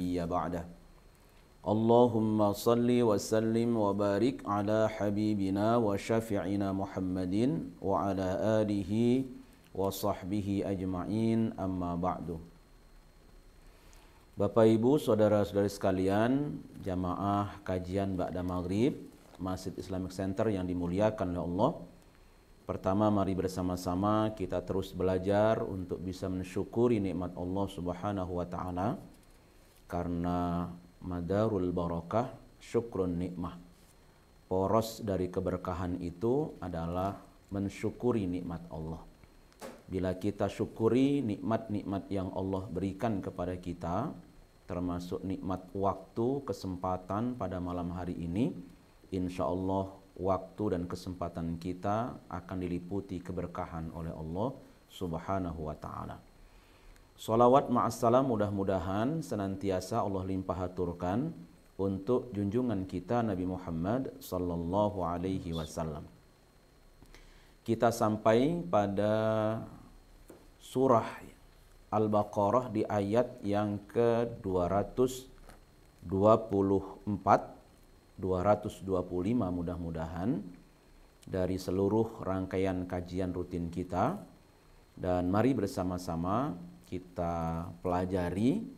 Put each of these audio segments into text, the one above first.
Iya Allahumma wa wa barik ala habibina wa syafi'ina Muhammadin wa ala alihi wa sahbihi ajma'in amma ba'du Bapak Ibu, saudara-saudari sekalian, jamaah kajian Ba'da Maghrib, Masjid Islamic Center yang dimuliakan oleh Allah. Pertama, mari bersama-sama kita terus belajar untuk bisa mensyukuri nikmat Allah Subhanahu wa taala karena madarul barokah syukrun nikmah poros dari keberkahan itu adalah mensyukuri nikmat Allah bila kita syukuri nikmat-nikmat yang Allah berikan kepada kita termasuk nikmat waktu kesempatan pada malam hari ini insya Allah waktu dan kesempatan kita akan diliputi keberkahan oleh Allah subhanahu wa ta'ala Salawat ma'assalam mudah-mudahan senantiasa Allah limpah haturkan untuk junjungan kita Nabi Muhammad sallallahu alaihi wasallam. Kita sampai pada surah Al-Baqarah di ayat yang ke-224 225 mudah-mudahan dari seluruh rangkaian kajian rutin kita dan mari bersama-sama kita pelajari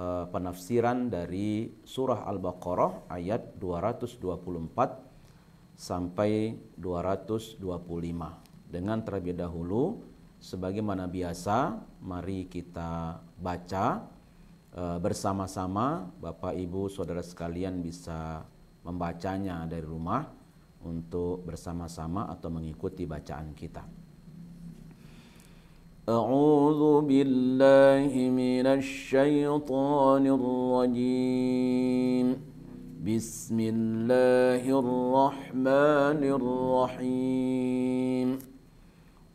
uh, penafsiran dari surah Al-Baqarah ayat 224 sampai 225. Dengan terlebih dahulu sebagaimana biasa mari kita baca uh, bersama-sama Bapak Ibu Saudara sekalian bisa membacanya dari rumah untuk bersama-sama atau mengikuti bacaan kita. أعوذ بالله من الشيطان الرجيم بسم الله الرحمن الرحيم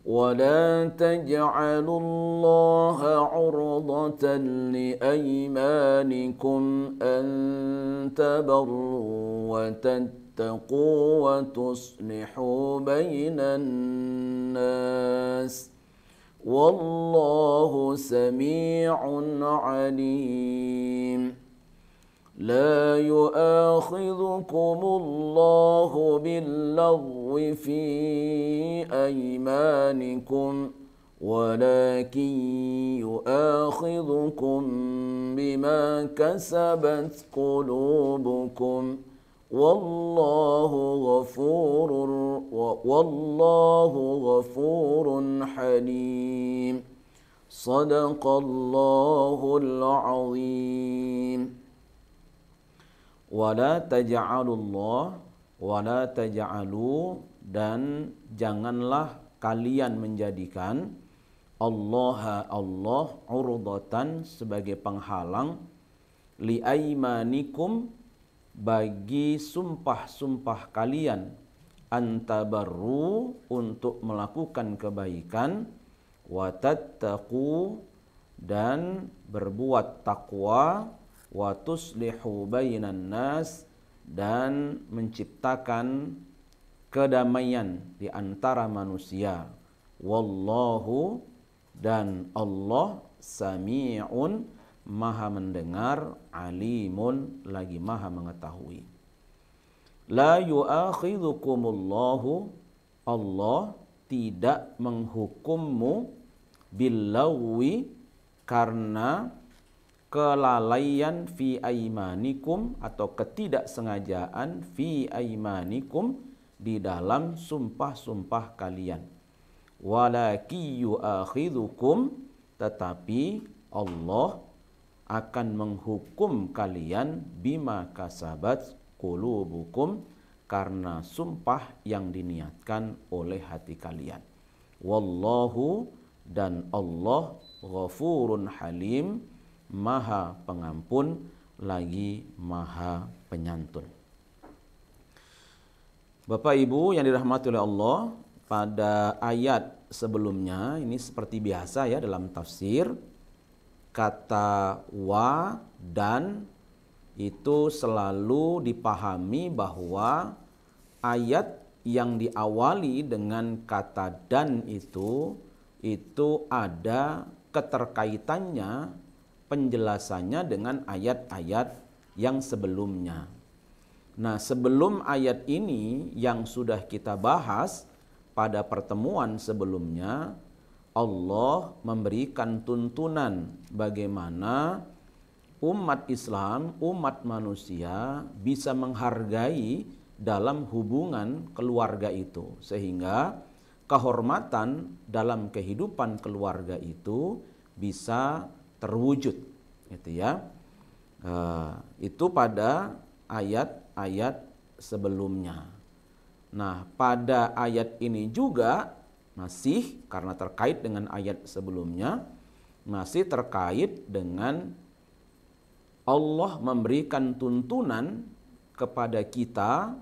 ولا تجعلوا الله عرضة لأيمانكم أن تبروا وتتقوا وتصلحوا بين الناس ۖ والله سميع عليم لا يؤاخذكم الله باللغو في ايمانكم ولكن يؤاخذكم بما كسبت قلوبكم والله غفور والله غفور حليم صدق الله العظيم ولا تجعلوا الله ولا تجعلوا dan janganlah kalian menjadikan Allah Allah urdatan sebagai penghalang li liaimanikum bagi sumpah-sumpah kalian baru untuk melakukan kebaikan watattaqu dan berbuat takwa watuslihu bainan nas dan menciptakan kedamaian di antara manusia wallahu dan Allah sami'un maha mendengar, alimun lagi maha mengetahui. La yu'akhidhukumullahu Allah tidak menghukummu bilawi karena kelalaian fi aimanikum atau ketidaksengajaan fi aimanikum di dalam sumpah-sumpah kalian. Walaki yu'akhidhukum tetapi Allah akan menghukum kalian bima kasabat kulubukum karena sumpah yang diniatkan oleh hati kalian. Wallahu dan Allah ghafurun halim maha pengampun lagi maha penyantun. Bapak Ibu yang dirahmati oleh Allah, pada ayat sebelumnya ini seperti biasa ya dalam tafsir kata wa dan itu selalu dipahami bahwa ayat yang diawali dengan kata dan itu itu ada keterkaitannya penjelasannya dengan ayat-ayat yang sebelumnya. Nah, sebelum ayat ini yang sudah kita bahas pada pertemuan sebelumnya, Allah memberikan tuntunan bagaimana umat Islam, umat manusia bisa menghargai dalam hubungan keluarga itu, sehingga kehormatan dalam kehidupan keluarga itu bisa terwujud, gitu ya. E, itu pada ayat-ayat sebelumnya. Nah, pada ayat ini juga masih karena terkait dengan ayat sebelumnya, masih terkait dengan Allah memberikan tuntunan kepada kita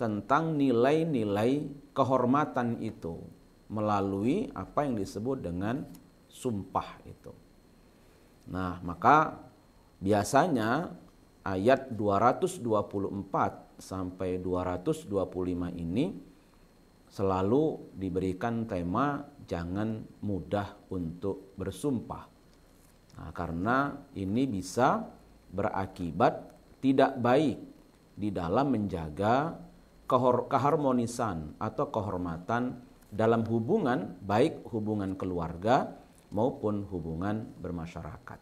tentang nilai-nilai kehormatan itu melalui apa yang disebut dengan sumpah itu. Nah, maka biasanya ayat 224 sampai 225 ini selalu diberikan tema jangan mudah untuk bersumpah. Nah, karena ini bisa berakibat tidak baik di dalam menjaga keharmonisan atau kehormatan dalam hubungan baik hubungan keluarga maupun hubungan bermasyarakat.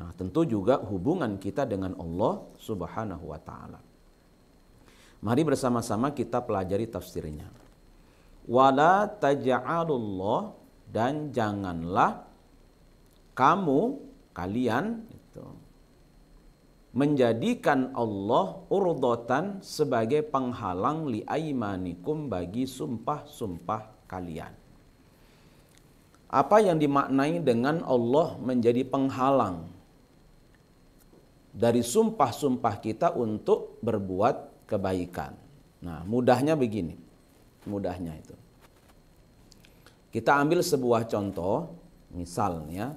Nah, tentu juga hubungan kita dengan Allah Subhanahu wa taala. Mari bersama-sama kita pelajari tafsirnya wala taj'alullah dan janganlah kamu kalian itu menjadikan Allah urdotan sebagai penghalang li bagi sumpah-sumpah kalian. Apa yang dimaknai dengan Allah menjadi penghalang dari sumpah-sumpah kita untuk berbuat kebaikan. Nah, mudahnya begini mudahnya itu. Kita ambil sebuah contoh, misalnya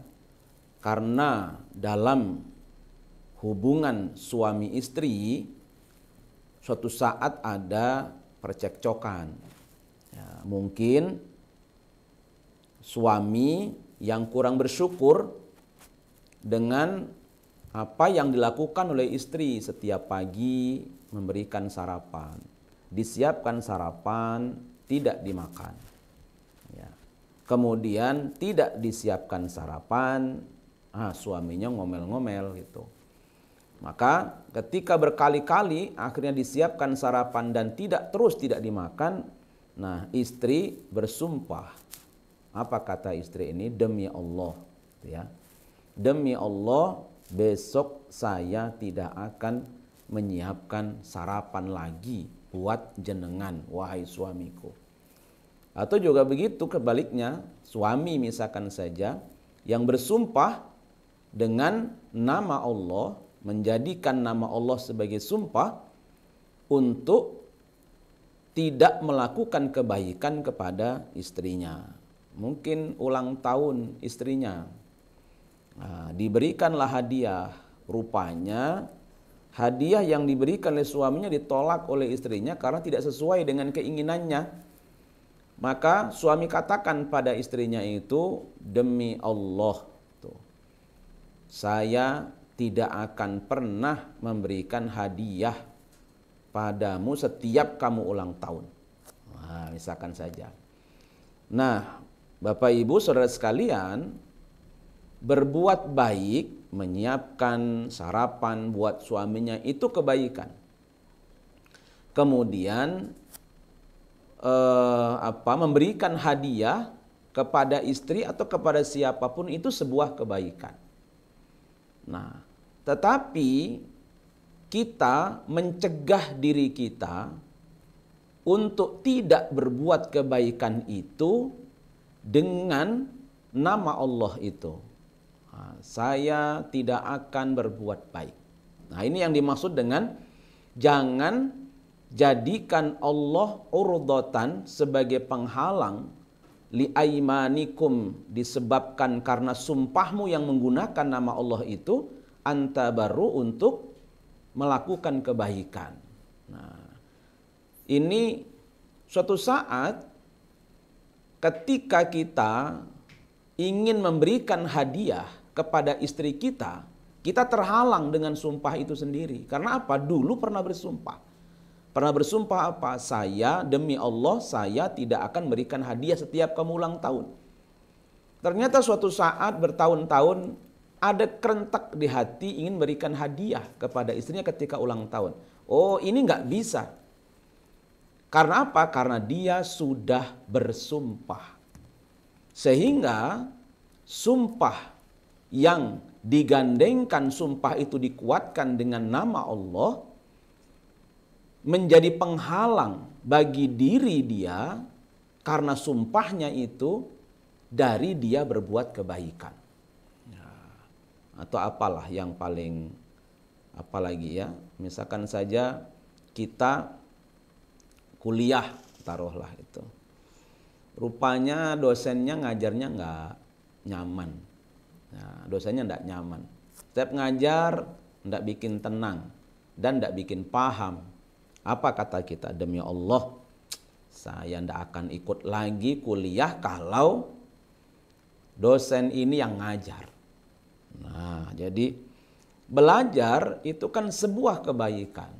karena dalam hubungan suami istri suatu saat ada percekcokan. Ya, mungkin suami yang kurang bersyukur dengan apa yang dilakukan oleh istri setiap pagi memberikan sarapan disiapkan sarapan tidak dimakan. Ya. Kemudian tidak disiapkan sarapan, ah, suaminya ngomel-ngomel gitu. Maka ketika berkali-kali akhirnya disiapkan sarapan dan tidak terus tidak dimakan, nah istri bersumpah. Apa kata istri ini? Demi Allah, ya. Demi Allah, besok saya tidak akan menyiapkan sarapan lagi buat jenengan wahai suamiku. Atau juga begitu kebaliknya, suami misalkan saja yang bersumpah dengan nama Allah, menjadikan nama Allah sebagai sumpah untuk tidak melakukan kebaikan kepada istrinya. Mungkin ulang tahun istrinya. Nah, diberikanlah hadiah, rupanya hadiah yang diberikan oleh suaminya ditolak oleh istrinya karena tidak sesuai dengan keinginannya. Maka suami katakan pada istrinya itu, "Demi Allah, tuh, saya tidak akan pernah memberikan hadiah padamu setiap kamu ulang tahun." Nah, misalkan saja. Nah, Bapak Ibu, Saudara sekalian, berbuat baik menyiapkan sarapan buat suaminya itu kebaikan. Kemudian eh, apa memberikan hadiah kepada istri atau kepada siapapun itu sebuah kebaikan. Nah, tetapi kita mencegah diri kita untuk tidak berbuat kebaikan itu dengan nama Allah itu saya tidak akan berbuat baik. Nah, ini yang dimaksud dengan jangan jadikan Allah urdotan sebagai penghalang li aimanikum disebabkan karena sumpahmu yang menggunakan nama Allah itu anta baru untuk melakukan kebaikan. Nah, ini suatu saat ketika kita ingin memberikan hadiah kepada istri kita, kita terhalang dengan sumpah itu sendiri. Karena apa? Dulu pernah bersumpah. Pernah bersumpah apa? Saya demi Allah saya tidak akan berikan hadiah setiap kamu ulang tahun. Ternyata suatu saat bertahun-tahun ada kerentak di hati ingin berikan hadiah kepada istrinya ketika ulang tahun. Oh ini nggak bisa. Karena apa? Karena dia sudah bersumpah. Sehingga sumpah yang digandengkan sumpah itu dikuatkan dengan nama Allah menjadi penghalang bagi diri dia karena sumpahnya itu dari dia berbuat kebaikan ya. atau apalah yang paling apalagi ya misalkan saja kita kuliah taruhlah itu rupanya dosennya ngajarnya nggak nyaman Nah, dosanya tidak nyaman. Setiap ngajar tidak bikin tenang dan tidak bikin paham. Apa kata kita? Demi Allah, saya tidak akan ikut lagi kuliah kalau dosen ini yang ngajar. Nah, jadi belajar itu kan sebuah kebaikan.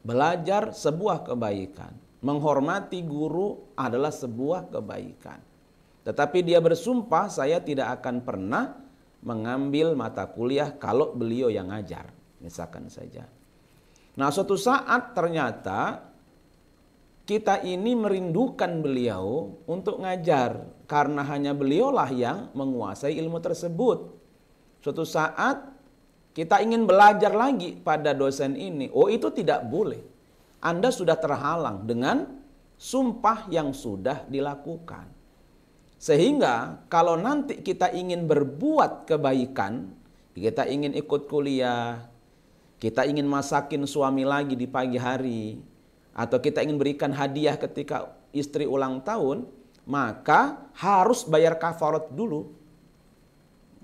Belajar sebuah kebaikan. Menghormati guru adalah sebuah kebaikan. Tetapi dia bersumpah, saya tidak akan pernah mengambil mata kuliah kalau beliau yang ngajar, misalkan saja. Nah, suatu saat ternyata kita ini merindukan beliau untuk ngajar karena hanya beliaulah yang menguasai ilmu tersebut. Suatu saat kita ingin belajar lagi pada dosen ini. Oh, itu tidak boleh. Anda sudah terhalang dengan sumpah yang sudah dilakukan. Sehingga kalau nanti kita ingin berbuat kebaikan, kita ingin ikut kuliah, kita ingin masakin suami lagi di pagi hari, atau kita ingin berikan hadiah ketika istri ulang tahun, maka harus bayar kafarat dulu.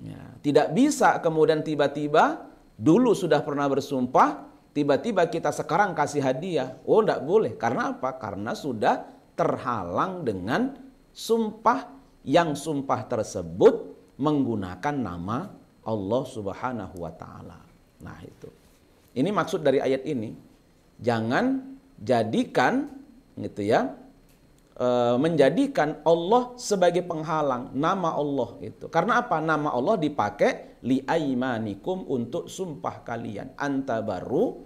Ya, tidak bisa kemudian tiba-tiba dulu sudah pernah bersumpah, tiba-tiba kita sekarang kasih hadiah. Oh, tidak boleh. Karena apa? Karena sudah terhalang dengan sumpah yang sumpah tersebut menggunakan nama Allah Subhanahu wa taala. Nah, itu. Ini maksud dari ayat ini. Jangan jadikan gitu ya e, menjadikan Allah sebagai penghalang nama Allah itu. Karena apa? Nama Allah dipakai li aimanikum untuk sumpah kalian. Anta baru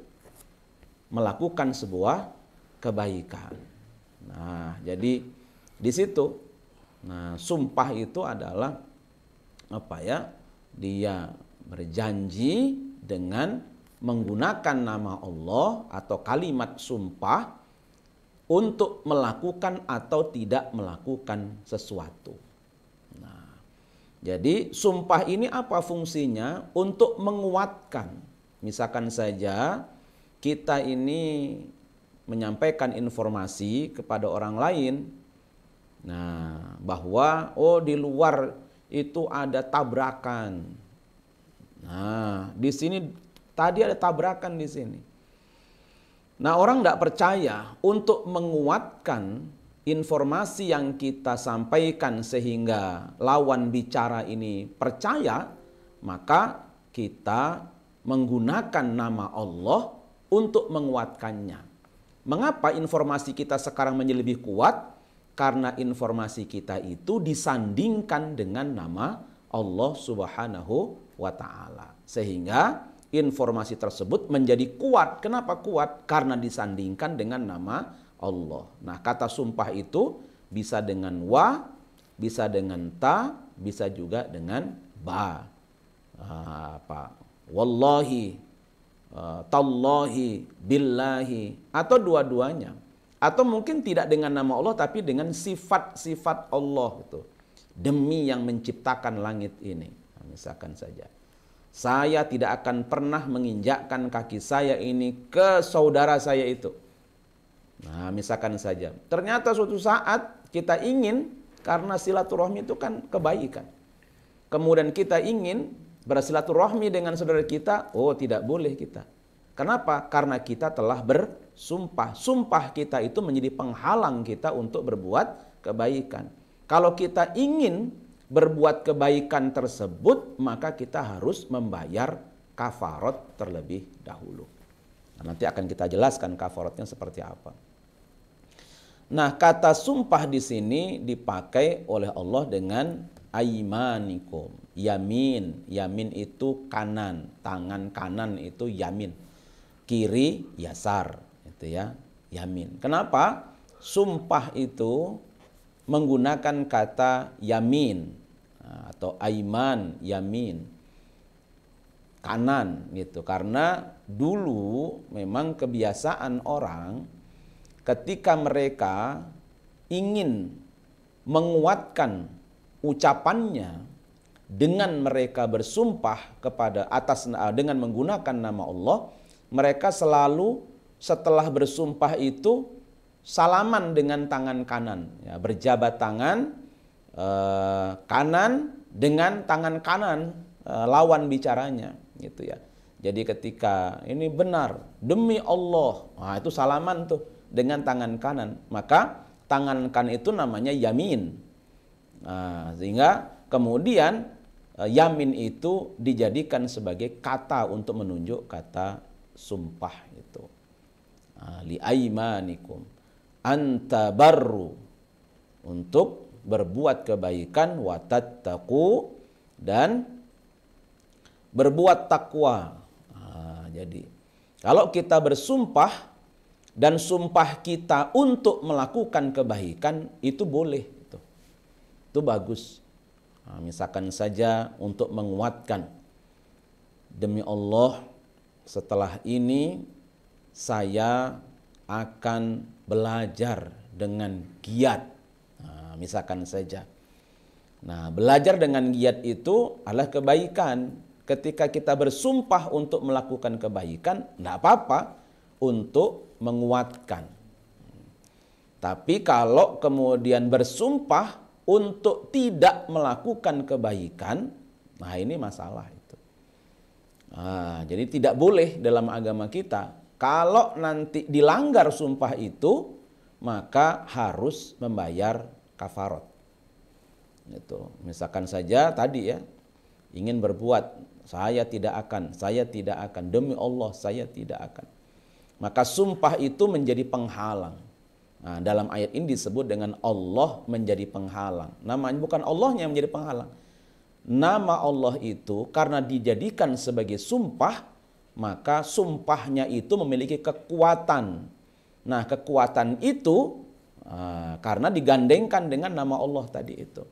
melakukan sebuah kebaikan. Nah, jadi di situ Nah, sumpah itu adalah apa ya? Dia berjanji dengan menggunakan nama Allah atau kalimat sumpah untuk melakukan atau tidak melakukan sesuatu. Nah, jadi sumpah ini apa fungsinya? Untuk menguatkan. Misalkan saja kita ini menyampaikan informasi kepada orang lain Nah, bahwa oh di luar itu ada tabrakan. Nah, di sini tadi ada tabrakan di sini. Nah, orang tidak percaya untuk menguatkan informasi yang kita sampaikan sehingga lawan bicara ini percaya, maka kita menggunakan nama Allah untuk menguatkannya. Mengapa informasi kita sekarang menjadi lebih kuat? Karena informasi kita itu disandingkan dengan nama Allah Subhanahu wa taala. Sehingga informasi tersebut menjadi kuat. Kenapa kuat? Karena disandingkan dengan nama Allah. Nah, kata sumpah itu bisa dengan wa, bisa dengan ta, bisa juga dengan ba. Apa? Ah, Wallahi, ah, tallahi, billahi atau dua-duanya. Atau mungkin tidak dengan nama Allah tapi dengan sifat-sifat Allah itu Demi yang menciptakan langit ini. Nah, misalkan saja. Saya tidak akan pernah menginjakkan kaki saya ini ke saudara saya itu. Nah, misalkan saja. Ternyata suatu saat kita ingin karena silaturahmi itu kan kebaikan. Kemudian kita ingin bersilaturahmi dengan saudara kita, oh tidak boleh kita Kenapa? Karena kita telah bersumpah. Sumpah kita itu menjadi penghalang kita untuk berbuat kebaikan. Kalau kita ingin berbuat kebaikan tersebut, maka kita harus membayar kafarot terlebih dahulu. Nah, nanti akan kita jelaskan kafarotnya seperti apa. Nah, kata sumpah di sini dipakai oleh Allah dengan aimanikum. Yamin, yamin itu kanan, tangan kanan itu yamin kiri yasar itu ya yamin kenapa sumpah itu menggunakan kata yamin nah, atau aiman yamin kanan gitu karena dulu memang kebiasaan orang ketika mereka ingin menguatkan ucapannya dengan mereka bersumpah kepada atas nah, dengan menggunakan nama Allah mereka selalu setelah bersumpah itu salaman dengan tangan kanan, ya, berjabat tangan eh, kanan dengan tangan kanan eh, lawan bicaranya, gitu ya. Jadi ketika ini benar demi Allah, nah, itu salaman tuh dengan tangan kanan, maka tangan kanan itu namanya yamin. Nah, sehingga kemudian eh, yamin itu dijadikan sebagai kata untuk menunjuk kata sumpah itu ah, li aimanikum anta baru untuk berbuat kebaikan wa taku dan berbuat takwa. Ah, jadi kalau kita bersumpah dan sumpah kita untuk melakukan kebaikan itu boleh itu. Itu bagus. Ah, misalkan saja untuk menguatkan demi Allah setelah ini saya akan belajar dengan giat. Nah, misalkan saja. Nah, belajar dengan giat itu adalah kebaikan. Ketika kita bersumpah untuk melakukan kebaikan, tidak apa-apa untuk menguatkan. Tapi kalau kemudian bersumpah untuk tidak melakukan kebaikan, nah ini masalah. Nah, jadi tidak boleh dalam agama kita kalau nanti dilanggar sumpah itu maka harus membayar kafarot. Itu. Misalkan saja tadi ya ingin berbuat saya tidak akan, saya tidak akan demi Allah saya tidak akan. Maka sumpah itu menjadi penghalang. Nah, dalam ayat ini disebut dengan Allah menjadi penghalang. Namanya bukan Allahnya yang menjadi penghalang, nama Allah itu karena dijadikan sebagai sumpah, maka sumpahnya itu memiliki kekuatan. Nah, kekuatan itu ah, karena digandengkan dengan nama Allah tadi itu.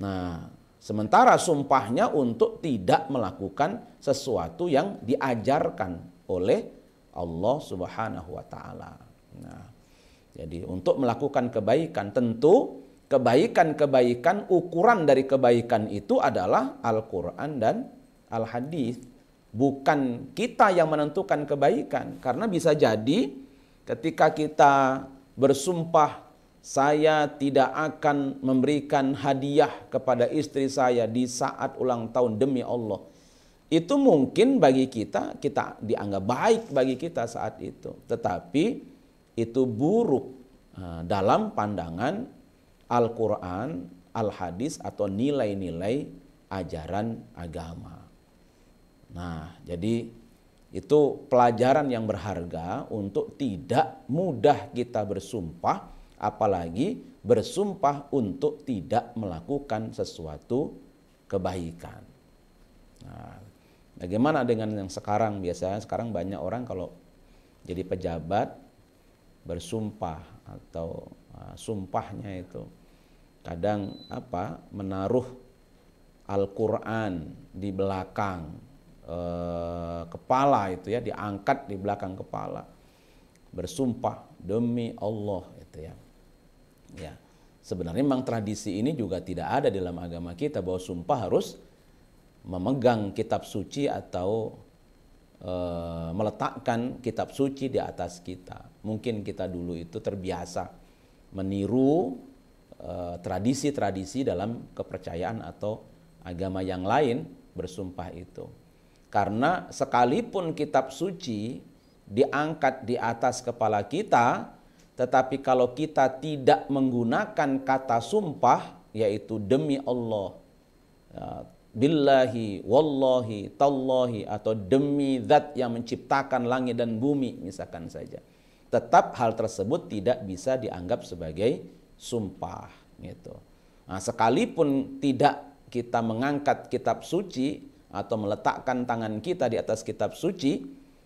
Nah, sementara sumpahnya untuk tidak melakukan sesuatu yang diajarkan oleh Allah Subhanahu wa taala. Nah, jadi untuk melakukan kebaikan tentu kebaikan-kebaikan ukuran dari kebaikan itu adalah Al-Qur'an dan Al-Hadis. Bukan kita yang menentukan kebaikan karena bisa jadi ketika kita bersumpah saya tidak akan memberikan hadiah kepada istri saya di saat ulang tahun demi Allah. Itu mungkin bagi kita kita dianggap baik bagi kita saat itu, tetapi itu buruk ah, dalam pandangan Al-Quran, Al-Hadis atau nilai-nilai ajaran agama. Nah, jadi itu pelajaran yang berharga untuk tidak mudah kita bersumpah, apalagi bersumpah untuk tidak melakukan sesuatu kebaikan. Nah, bagaimana dengan yang sekarang? Biasanya sekarang banyak orang kalau jadi pejabat bersumpah atau Ah, sumpahnya itu kadang apa menaruh Al-Qur'an di belakang e, kepala itu ya diangkat di belakang kepala bersumpah demi Allah itu ya ya sebenarnya memang tradisi ini juga tidak ada dalam agama kita bahwa sumpah harus memegang kitab suci atau e, meletakkan kitab suci di atas kita. Mungkin kita dulu itu terbiasa meniru eh, tradisi-tradisi uh, dalam kepercayaan atau agama yang lain bersumpah itu. Karena sekalipun kitab suci diangkat di atas kepala kita, tetapi kalau kita tidak menggunakan kata sumpah, yaitu demi Allah, eh, billahi, wallahi, tallahi, atau demi zat yang menciptakan langit dan bumi, misalkan saja tetap hal tersebut tidak bisa dianggap sebagai sumpah gitu. Nah, sekalipun tidak kita mengangkat kitab suci atau meletakkan tangan kita di atas kitab suci,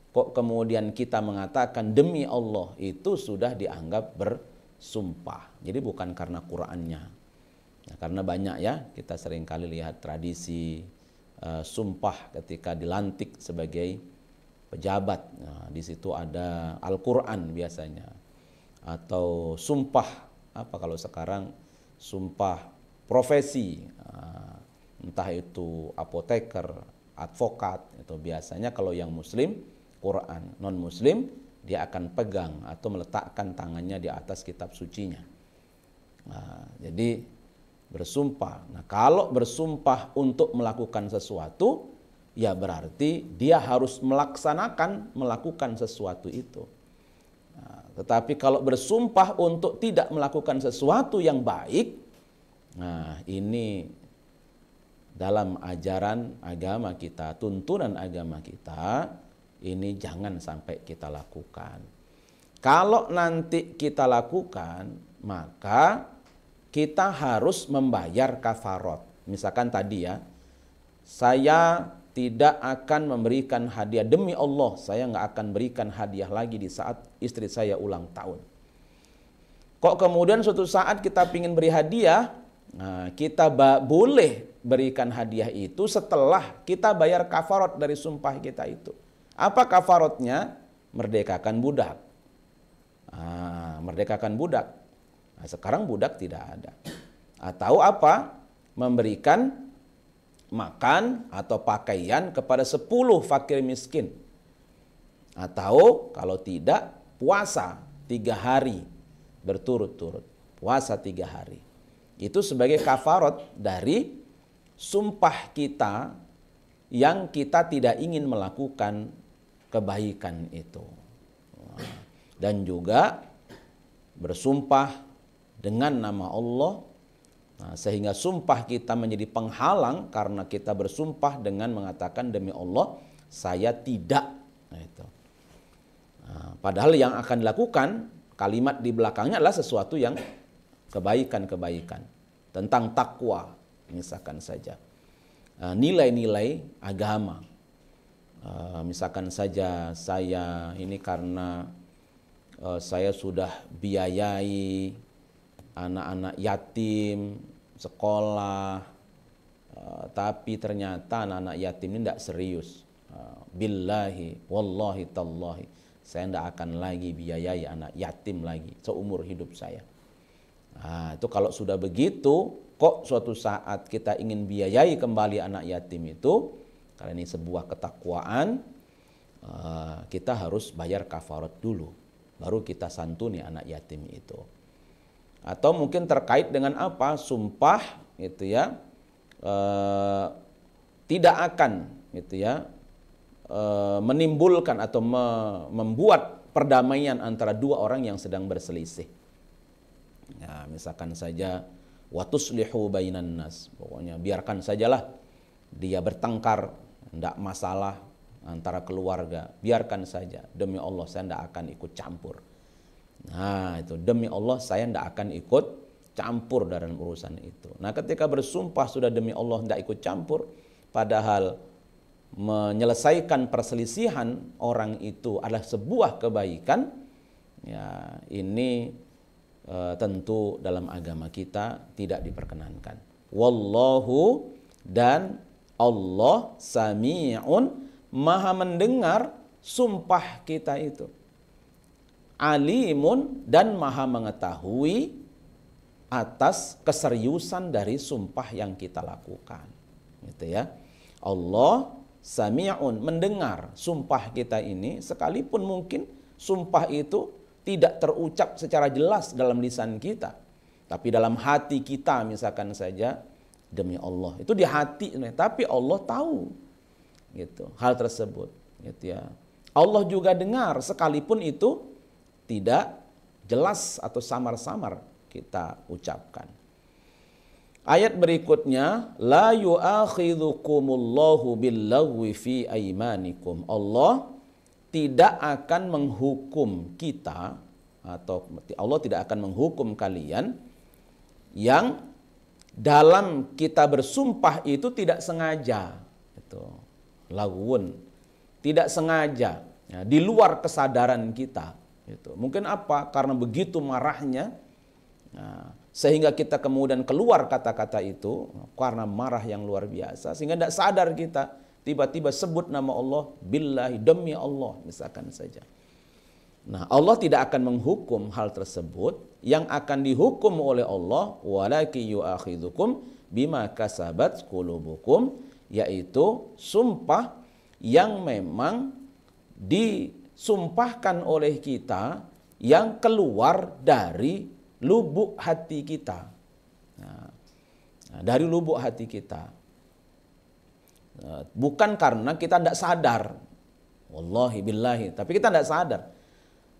kok kemudian kita mengatakan demi Allah itu sudah dianggap bersumpah. Jadi bukan karena Qur'annya. Nah, karena banyak ya kita sering kali lihat tradisi uh, sumpah ketika dilantik sebagai pejabat. Nah, di situ ada Al-Qur'an biasanya atau sumpah apa kalau sekarang sumpah profesi. Nah, entah itu apoteker, advokat, itu biasanya kalau yang muslim Quran, non muslim dia akan pegang atau meletakkan tangannya di atas kitab sucinya. Nah, jadi bersumpah. Nah, kalau bersumpah untuk melakukan sesuatu, ya berarti dia harus melaksanakan melakukan sesuatu itu. Nah, tetapi kalau bersumpah untuk tidak melakukan sesuatu yang baik, nah ini dalam ajaran agama kita, tuntunan agama kita, ini jangan sampai kita lakukan. Kalau nanti kita lakukan, maka kita harus membayar kafarot. Misalkan tadi ya, saya tidak akan memberikan hadiah demi Allah saya nggak akan berikan hadiah lagi di saat istri saya ulang tahun kok kemudian suatu saat kita ingin beri hadiah nah, kita boleh berikan hadiah itu setelah kita bayar kafarot dari sumpah kita itu apa kafarotnya merdekakan budak nah, merdekakan budak nah, sekarang budak tidak ada atau apa memberikan makan atau pakaian kepada sepuluh fakir miskin. Atau kalau tidak puasa tiga hari berturut-turut. Puasa tiga hari. Itu sebagai kafarot dari sumpah kita yang kita tidak ingin melakukan kebaikan itu. Dan juga bersumpah dengan nama Allah Nah, sehingga sumpah kita menjadi penghalang karena kita bersumpah dengan mengatakan demi Allah saya tidak. Nah, itu. Nah, padahal yang akan dilakukan kalimat di belakangnya adalah sesuatu yang kebaikan-kebaikan tentang takwa misalkan saja nah, nilai-nilai agama nah, misalkan saja saya ini karena eh, saya sudah biayai anak-anak yatim, sekolah, eh, tapi ternyata anak-anak yatim ini tidak serius. Eh, billahi, wallahi, tallahi, saya tidak akan lagi biayai anak yatim lagi seumur hidup saya. Nah, itu kalau sudah begitu, kok suatu saat kita ingin biayai kembali anak yatim itu, karena ini sebuah ketakwaan, eh, kita harus bayar kafarat dulu, baru kita santuni anak yatim itu atau mungkin terkait dengan apa sumpah itu ya e, tidak akan itu ya e, menimbulkan atau me, membuat perdamaian antara dua orang yang sedang berselisih ya misalkan saja watus lihu bainan nas pokoknya biarkan sajalah dia bertengkar tidak masalah antara keluarga biarkan saja demi Allah saya tidak akan ikut campur Nah, itu demi Allah saya tidak akan ikut campur dalam urusan itu. Nah, ketika bersumpah sudah demi Allah tidak ikut campur, padahal menyelesaikan perselisihan orang itu adalah sebuah kebaikan, ya ini e, tentu dalam agama kita tidak diperkenankan. Wallahu dan Allah sami'un maha mendengar sumpah kita itu alimun dan maha mengetahui atas keseriusan dari sumpah yang kita lakukan. Gitu ya. Allah sami'un mendengar sumpah kita ini sekalipun mungkin sumpah itu tidak terucap secara jelas dalam lisan kita. Tapi dalam hati kita misalkan saja demi Allah. Itu di hati tapi Allah tahu gitu hal tersebut gitu ya. Allah juga dengar sekalipun itu tidak jelas atau samar-samar kita ucapkan. Ayat berikutnya, la yu'akhidhukumullahu billaghwi fi aimanikum. Allah tidak akan menghukum kita atau Allah tidak akan menghukum kalian yang dalam kita bersumpah itu tidak sengaja itu lagun tidak sengaja ya, di luar kesadaran kita itu. Mungkin apa? Karena begitu marahnya, nah, sehingga kita kemudian keluar kata-kata itu karena marah yang luar biasa, sehingga tidak sadar kita tiba-tiba sebut nama Allah billahi demi Allah misalkan saja. Nah, Allah tidak akan menghukum hal tersebut. Yang akan dihukum oleh Allah walaki yu'akhidzukum bima kasabat kulubukum yaitu sumpah yang memang di Sumpahkan oleh kita yang keluar dari lubuk hati kita. Nah, nah dari lubuk hati kita. Nah, bukan karena kita tidak sadar. Wallahi billahi. Tapi kita tidak sadar.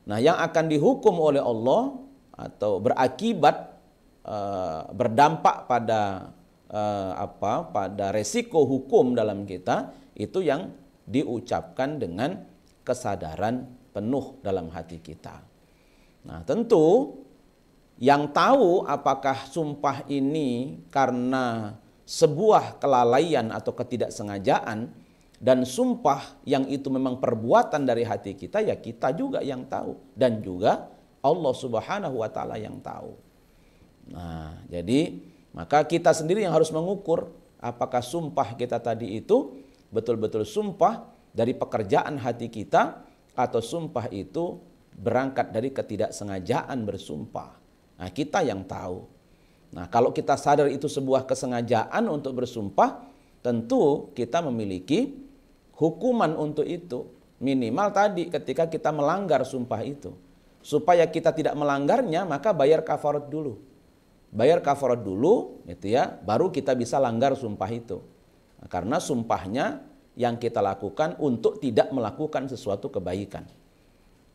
Nah yang akan dihukum oleh Allah atau berakibat eh, berdampak pada uh, apa pada resiko hukum dalam kita itu yang diucapkan dengan kesadaran penuh dalam hati kita. Nah, tentu yang tahu apakah sumpah ini karena sebuah kelalaian atau ketidaksengajaan dan sumpah yang itu memang perbuatan dari hati kita ya kita juga yang tahu dan juga Allah Subhanahu wa taala yang tahu. Nah, jadi maka kita sendiri yang harus mengukur apakah sumpah kita tadi itu betul-betul sumpah dari pekerjaan hati kita atau sumpah itu berangkat dari ketidaksengajaan bersumpah. Nah, kita yang tahu. Nah, kalau kita sadar itu sebuah kesengajaan untuk bersumpah, tentu kita memiliki hukuman untuk itu. Minimal tadi ketika kita melanggar sumpah itu. Supaya kita tidak melanggarnya, maka bayar kafarat dulu. Bayar kafarat dulu, itu ya, baru kita bisa langgar sumpah itu. Nah, karena sumpahnya yang kita lakukan untuk tidak melakukan sesuatu kebaikan.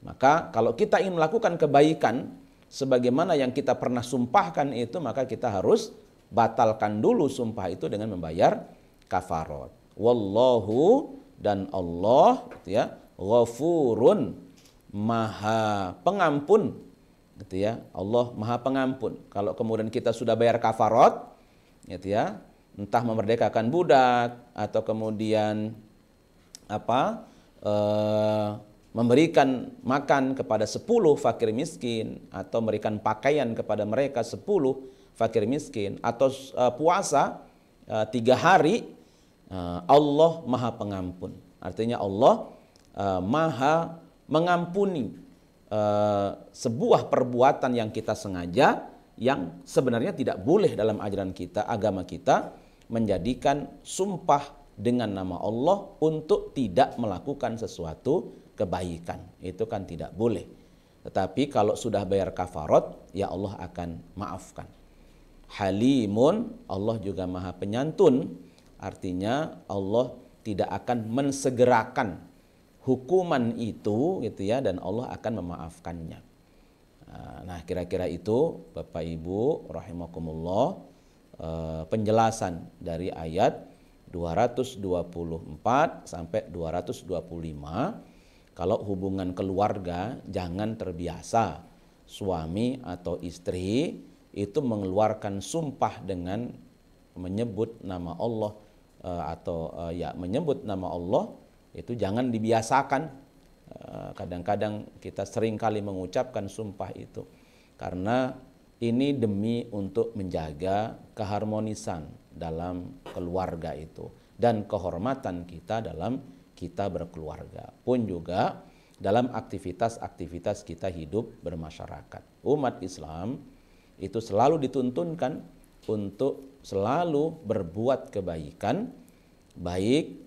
Maka kalau kita ingin melakukan kebaikan sebagaimana yang kita pernah sumpahkan itu maka kita harus batalkan dulu sumpah itu dengan membayar kafarot. Wallahu dan Allah gitu ya, ghafurun maha pengampun gitu ya. Allah maha pengampun. Kalau kemudian kita sudah bayar kafarot gitu ya, entah memerdekakan budak atau kemudian apa e, memberikan makan kepada sepuluh fakir miskin atau memberikan pakaian kepada mereka sepuluh fakir miskin atau e, puasa e, tiga hari e, Allah maha pengampun artinya Allah e, maha mengampuni e, sebuah perbuatan yang kita sengaja yang sebenarnya tidak boleh dalam ajaran kita agama kita menjadikan sumpah dengan nama Allah untuk tidak melakukan sesuatu kebaikan. Itu kan tidak boleh. Tetapi kalau sudah bayar kafarat, ya Allah akan maafkan. Halimun, Allah juga maha penyantun. Artinya Allah tidak akan mensegerakan hukuman itu gitu ya dan Allah akan memaafkannya. Nah kira-kira itu Bapak Ibu rahimakumullah Eh, penjelasan dari ayat 224 sampai 225 kalau hubungan keluarga jangan terbiasa suami atau istri itu mengeluarkan sumpah dengan menyebut nama Allah eh, atau eh, ya menyebut nama Allah itu jangan dibiasakan kadang-kadang kita sering kali mengucapkan sumpah itu karena ini demi untuk menjaga keharmonisan dalam keluarga itu dan kehormatan kita dalam kita berkeluarga pun juga dalam aktivitas-aktivitas kita hidup bermasyarakat. Umat Islam itu selalu dituntunkan untuk selalu berbuat kebaikan baik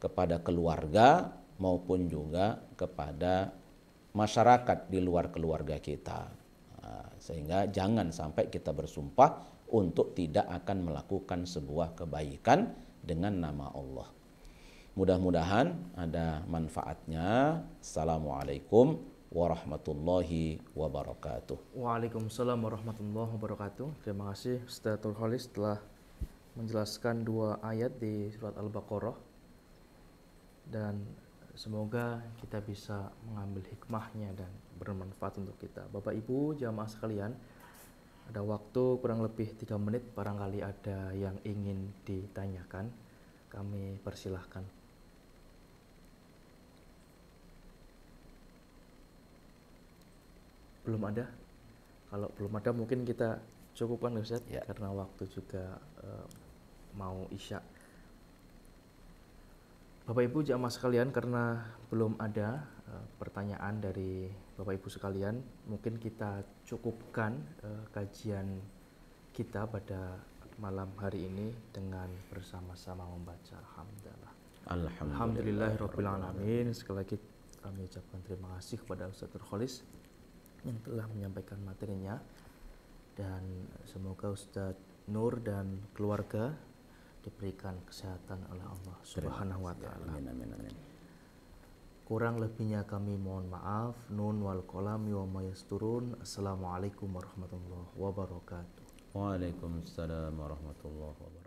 kepada keluarga maupun juga kepada masyarakat di luar keluarga kita. Sehingga jangan sampai kita bersumpah untuk tidak akan melakukan sebuah kebaikan dengan nama Allah. Mudah-mudahan ada manfaatnya. Assalamualaikum warahmatullahi wabarakatuh. Waalaikumsalam warahmatullahi wabarakatuh. Terima kasih Ustaz Khalis telah menjelaskan dua ayat di surat Al-Baqarah dan semoga kita bisa mengambil hikmahnya dan bermanfaat untuk kita. Bapak Ibu jamaah sekalian, ada waktu kurang lebih 3 menit barangkali ada yang ingin ditanyakan. Kami persilahkan. Belum ada? Kalau belum ada mungkin kita cukupkan Ustaz ya. karena waktu juga uh, mau isya. Bapak Ibu jamaah sekalian karena belum ada eh, pertanyaan dari Bapak Ibu sekalian, mungkin kita cukupkan eh, kajian kita pada malam hari ini dengan bersama-sama membaca alhamdulillah. Rabbil alamin. Sekali lagi kami ucapkan terima kasih kepada Ustaz Kholis yang telah menyampaikan materinya dan semoga Ustadz Nur dan keluarga diberikan kesehatan oleh Allah Subhanahu wa taala. Amin amin amin. Kurang lebihnya kami mohon maaf. Nun wal kolam ma yasturun. Assalamualaikum warahmatullahi wabarakatuh. Waalaikumsalam warahmatullahi wabarakatuh.